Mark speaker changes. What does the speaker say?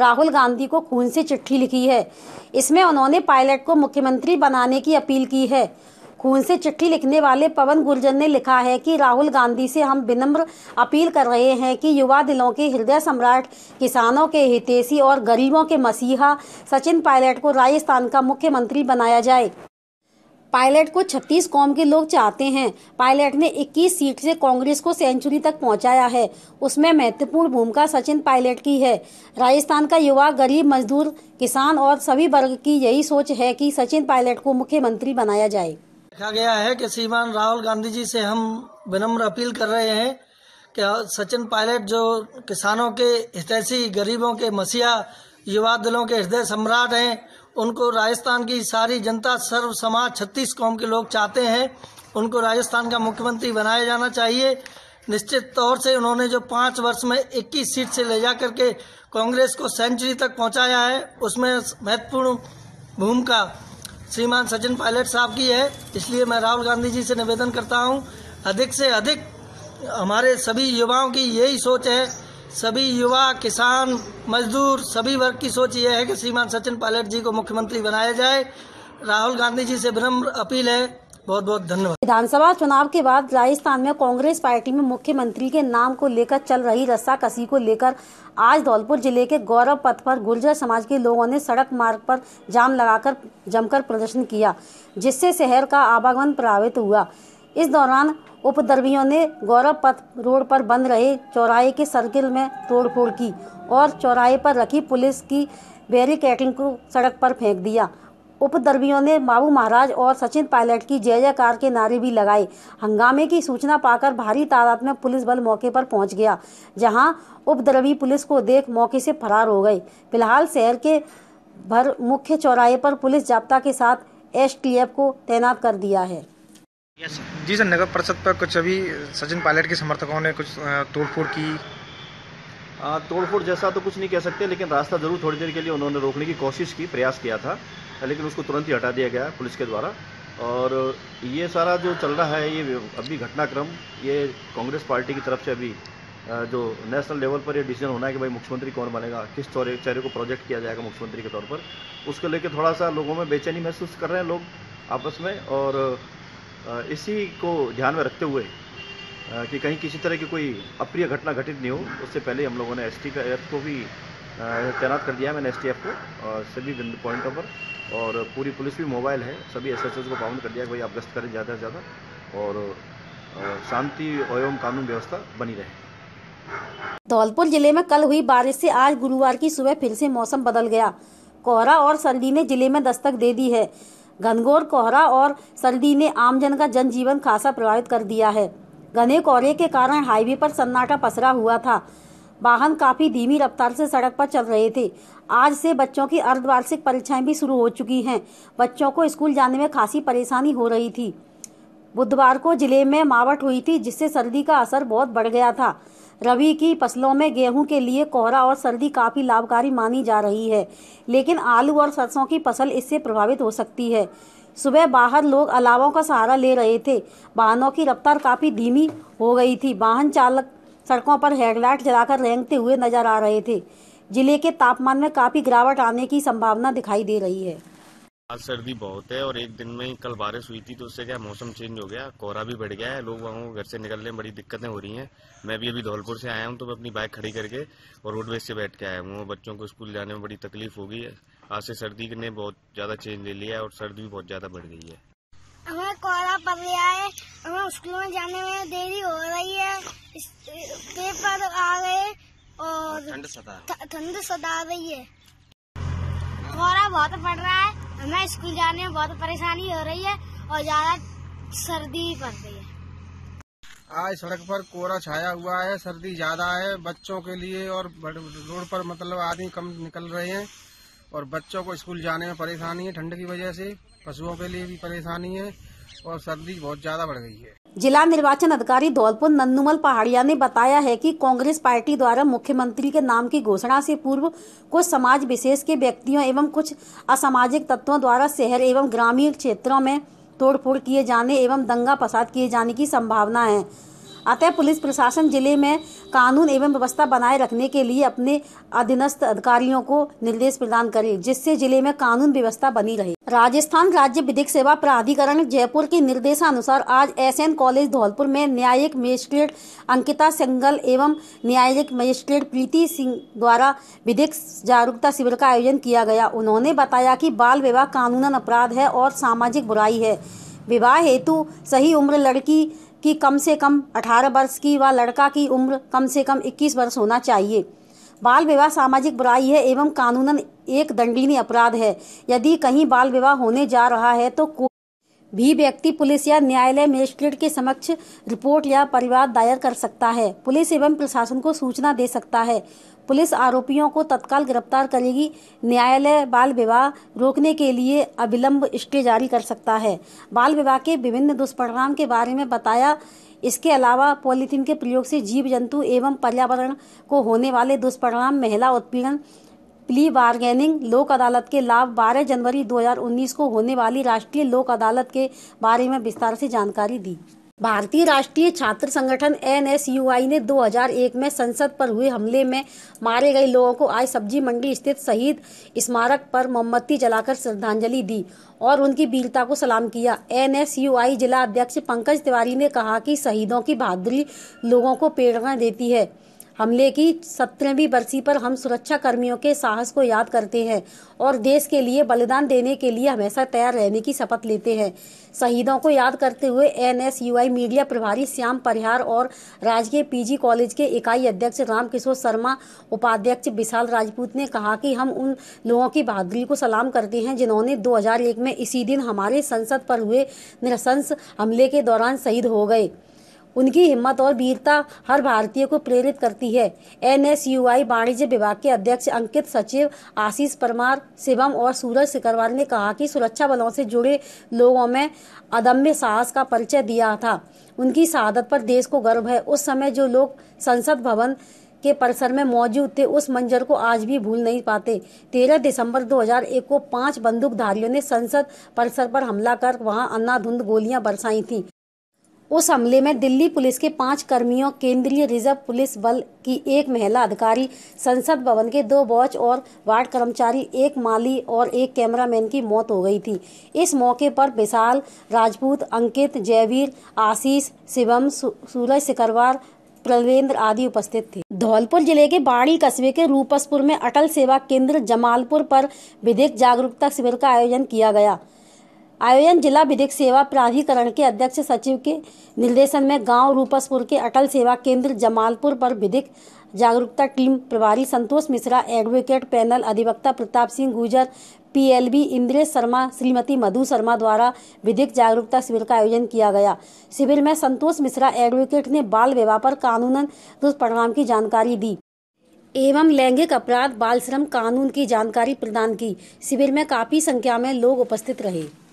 Speaker 1: राहुल गांधी को खून से चिट्ठी लिखी है इसमें उन्होंने पायलट को मुख्यमंत्री बनाने की अपील की है खून से चिट्ठी लिखने वाले पवन गुर्जर ने लिखा है कि राहुल गांधी से हम विनम्र अपील कर रहे हैं कि युवा दिलों के हृदय सम्राट किसानों के हितेशी और गरीबों के मसीहा सचिन पायलट को राजस्थान का मुख्यमंत्री बनाया जाए पायलट को 36 कौम के लोग चाहते हैं पायलट ने 21 सीट से कांग्रेस को सेंचुरी तक पहुंचाया है उसमें महत्वपूर्ण भूमिका सचिन पायलट की है राजस्थान का युवा गरीब मजदूर किसान और सभी वर्ग की यही सोच है कि सचिन पायलट को मुख्यमंत्री बनाया जाए देखा गया है कि श्रीमान राहुल गांधी जी से हम विनम्र अपील कर रहे हैं कि सचिन पायलट जो किसानों के हितैषी गरीबों के मसीहा युवा दलों के हृदय सम्राट हैं उनको राजस्थान की सारी जनता सर्व समाज छत्तीस कौम के लोग चाहते हैं उनको राजस्थान का मुख्यमंत्री बनाया जाना चाहिए निश्चित तौर से उन्होंने जो पाँच वर्ष में 21 सीट से ले जा करके कांग्रेस को सेंचुरी तक पहुंचाया है उसमें महत्वपूर्ण भूमिका श्रीमान सचिन पायलट साहब की है इसलिए मैं राहुल गांधी जी से निवेदन करता हूं अधिक से अधिक हमारे सभी युवाओं की यही सोच है सभी युवा किसान मजदूर सभी वर्ग की सोच यह है कि श्रीमान सचिन पायलट जी को मुख्यमंत्री बनाया जाए राहुल गांधी जी से विनम्र अपील है बहुत बहुत धन्यवाद विधानसभा चुनाव के बाद राजस्थान में कांग्रेस पार्टी में मुख्यमंत्री के नाम को लेकर चल रही रस्सा कसी को लेकर आज धौलपुर जिले के गौरव पथ पर गुर्जर समाज के लोगों ने सड़क मार्ग पर जाम लगाकर जमकर प्रदर्शन किया जिससे शहर का आवागमन प्रभावित हुआ इस दौरान उपद्रवियों ने गौरव पथ रोड पर बंद रहे चौराहे के सर्किल में तोड़फोड़ की और चौराहे पर रखी पुलिस की बैरिकेटिंग को सड़क पर फेंक दिया उपद्रवियों ने बाबू महाराज और सचिन पायलट की जय जयकार के नारे भी लगाए हंगामे की सूचना पाकर भारी तादाद में पुलिस बल मौके पर पहुंच गया जहां उपद्रवी पुलिस को देख मौके से फरार हो गए फिलहाल शहर के भर मुख्य चौराहे पर पुलिस जाप्ता के साथ एस को तैनात कर दिया है yes, जी सर नगर परिषद पर कुछ अभी सचिन पायलट के समर्थकों ने कुछ तोड़फोड़ की तोड़फोड़ जैसा तो कुछ नहीं कह सकते लेकिन रास्ता जरूर थोड़ी देर के लिए उन्होंने रोकने की कोशिश की प्रयास किया था लेकिन उसको तुरंत ही हटा दिया गया पुलिस के द्वारा और ये सारा जो चल रहा है ये अभी घटनाक्रम ये कांग्रेस पार्टी की तरफ से अभी जो नेशनल लेवल पर ये डिसीजन होना है कि भाई मुख्यमंत्री कौन बनेगा किस चौरे चेहरे को प्रोजेक्ट किया जाएगा मुख्यमंत्री के तौर पर उसको लेकर थोड़ा सा लोगों में बेचैनी महसूस कर रहे हैं लोग आपस में और इसी को ध्यान में रखते हुए कि कहीं किसी तरह की कोई अप्रिय घटना घटित नहीं हो उससे पहले हम लोगों ने एस टी एफ को भी तैनात कर दिया है मैंने एस को सभी पॉइंटों पर और पूरी पुलिस भी मोबाइल है सभी एस को पाबंद कर दिया है कोई आप गश्त करें ज़्यादा से ज़्यादा और शांति एवं कानून व्यवस्था बनी रहे धौलपुर जिले में कल हुई बारिश से आज गुरुवार की सुबह फिर से मौसम बदल गया कोहरा और सर्दी ने जिले में दस्तक दे दी है घनघोर कोहरा और सर्दी ने आमजन का जनजीवन खासा प्रभावित कर दिया है घने कोहरे के कारण हाईवे पर सन्नाटा पसरा हुआ था वाहन काफी धीमी रफ्तार से सड़क पर चल रहे थे आज से बच्चों की अर्धवार्षिक परीक्षाएं भी शुरू हो चुकी हैं बच्चों को स्कूल जाने में खासी परेशानी हो रही थी बुधवार को जिले में मावट हुई थी जिससे सर्दी का असर बहुत बढ़ गया था रबी की फसलों में गेहूं के लिए कोहरा और सर्दी काफ़ी लाभकारी मानी जा रही है लेकिन आलू और सरसों की फसल इससे प्रभावित हो सकती है सुबह बाहर लोग अलावों का सहारा ले रहे थे वाहनों की रफ्तार काफ़ी धीमी हो गई थी वाहन चालक सड़कों पर हेडलाइट जलाकर रेंगते हुए नजर आ रहे थे जिले के तापमान में काफ़ी गिरावट आने की संभावना दिखाई दे रही है आज सर्दी बहुत है और एक दिन में ही कल बारिश हुई थी तो उससे क्या मौसम चेंज हो गया कोहरा भी बढ़ गया है लोग वहाँ घर से निकलने में बड़ी दिक्कतें हो रही हैं मैं भी अभी धौलपुर से आया हूँ तो मैं अपनी बाइक खड़ी करके और रोडवेज से बैठ के आया हूँ बच्चों को स्कूल जाने में बड़ी तकलीफ हो गई है आज से सर्दी ने बहुत ज़्यादा चेंज ले लिया है और सर्दी भी बहुत ज़्यादा बढ़ गई है हमें कोहरा पड़ रहा है हमें स्कूल में जाने में देरी हो रही है पेपर आ गए और ठंड सता ठंड सता रही है कोहरा बहुत पड़ रहा है हमें स्कूल जाने में बहुत परेशानी हो रही है और ज्यादा सर्दी पड़ रही है आज सड़क पर कोहरा छाया हुआ है सर्दी ज्यादा है बच्चों के लिए और रोड पर मतलब आदमी कम निकल रहे हैं और बच्चों को स्कूल जाने में परेशानी है ठंड की वजह से पशुओं के लिए भी परेशानी है और सर्दी बहुत ज्यादा बढ़ गई है जिला निर्वाचन अधिकारी धौलपुर नन्नुमल पहाड़िया ने बताया है कि कांग्रेस पार्टी द्वारा मुख्यमंत्री के नाम की घोषणा से पूर्व कुछ समाज विशेष के व्यक्तियों एवं कुछ असामाजिक तत्वों द्वारा शहर एवं ग्रामीण क्षेत्रों में तोड़फोड़ किए जाने एवं दंगा फसाद किए जाने की संभावना है अतः पुलिस प्रशासन जिले में कानून एवं व्यवस्था बनाए रखने के लिए अपने अधीनस्थ अधिकारियों को निर्देश प्रदान करे जिससे जिले में कानून व्यवस्था बनी रहे राजस्थान राज्य विधिक सेवा प्राधिकरण जयपुर के निर्देशानुसार आज एस एन कॉलेज धौलपुर में न्यायिक मजिस्ट्रेट अंकिता सिंगल एवं न्यायिक मजिस्ट्रेट प्रीति सिंह द्वारा विधिक जागरूकता शिविर का आयोजन किया गया उन्होंने बताया कि बाल विवाह कानूनन अपराध है और सामाजिक बुराई है विवाह हेतु सही उम्र लड़की कि कम से कम 18 वर्ष की व लड़का की उम्र कम से कम 21 वर्ष होना चाहिए बाल विवाह सामाजिक बुराई है एवं कानूनन एक दंडनीय अपराध है यदि कहीं बाल विवाह होने जा रहा है तो भी व्यक्ति पुलिस या न्यायालय मजिस्ट्रेट के समक्ष रिपोर्ट या परिवाद दायर कर सकता है पुलिस एवं प्रशासन को सूचना दे सकता है पुलिस आरोपियों को तत्काल गिरफ्तार करेगी न्यायालय बाल विवाह रोकने के लिए अविलंब स्टे जारी कर सकता है बाल विवाह के विभिन्न दुष्परिणाम के बारे में बताया इसके अलावा पॉलीथीन के प्रयोग से जीव जंतु एवं पर्यावरण को होने वाले दुष्परिणाम महिला उत्पीड़न प्ली बार्गेनिंग लोक अदालत के लाभ 12 जनवरी 2019 को होने वाली राष्ट्रीय लोक अदालत के बारे में विस्तार से जानकारी दी भारतीय राष्ट्रीय छात्र संगठन एन ने 2001 में संसद पर हुए हमले में मारे गए लोगों को आज सब्जी मंडी स्थित शहीद स्मारक पर मोमबत्ती जलाकर श्रद्धांजलि दी और उनकी वीरता को सलाम किया एन जिला अध्यक्ष पंकज तिवारी ने कहा कि शहीदों की बहादुरी लोगों को प्रेरणा देती है हमले की सत्रहवीं बरसी पर हम सुरक्षा कर्मियों के साहस को याद करते हैं और देश के लिए बलिदान देने के लिए हमेशा तैयार रहने की शपथ लेते हैं शहीदों को याद करते हुए एन मीडिया प्रभारी श्याम परिहार और राजकीय पीजी कॉलेज के इकाई अध्यक्ष रामकिशोर शर्मा उपाध्यक्ष विशाल राजपूत ने कहा कि हम उन लोगों की बहादुरी को सलाम करते हैं जिन्होंने 2001 में इसी दिन हमारे संसद पर हुए निरसंस हमले के दौरान शहीद हो गए उनकी हिम्मत और वीरता हर भारतीय को प्रेरित करती है एन एस यू आई वाणिज्य विभाग के अध्यक्ष अंकित सचिव आशीष परमार शिवम और सूरज सिकरवाल ने कहा कि सुरक्षा बलों से जुड़े लोगों में अदम्य साहस का परिचय दिया था उनकी शहादत पर देश को गर्व है उस समय जो लोग संसद भवन के परिसर में मौजूद थे उस मंजर को आज भी भूल नहीं पाते 13 दिसंबर 2001 को पांच बंदूकधारियों ने संसद परिसर पर हमला कर वहां अन्नाधुंध गोलियां बरसाई थीं उस हमले में दिल्ली पुलिस के पांच कर्मियों केंद्रीय रिजर्व पुलिस बल की एक महिला अधिकारी संसद भवन के दो वॉच और वार्ड कर्मचारी एक माली और एक कैमरामैन की मौत हो गई थी इस मौके पर विशाल राजपूत अंकित जयवीर आशीष शिवम सूरज सिकरवार प्रवेंद्र आदि उपस्थित थे धौलपुर जिले के बाड़ी कस्बे के रूपसपुर में अटल सेवा केंद्र जमालपुर पर विधिक जागरूकता शिविर का आयोजन किया गया आयोजन जिला विधिक सेवा प्राधिकरण के अध्यक्ष सचिव के निर्देशन में गांव रूपसपुर के अटल सेवा केंद्र जमालपुर पर विधिक जागरूकता टीम प्रभारी संतोष मिश्रा एडवोकेट पैनल अधिवक्ता प्रताप सिंह गुजर पीएलबी इंद्रेश शर्मा श्रीमती मधु शर्मा द्वारा विधिक जागरूकता शिविर का आयोजन किया गया शिविर में संतोष मिश्रा एडवोकेट ने बाल विवाह पर कानूनन दुष्परिणाम की जानकारी दी एवं लैंगिक अपराध बाल श्रम कानून की जानकारी प्रदान की शिविर में काफी संख्या में लोग उपस्थित रहे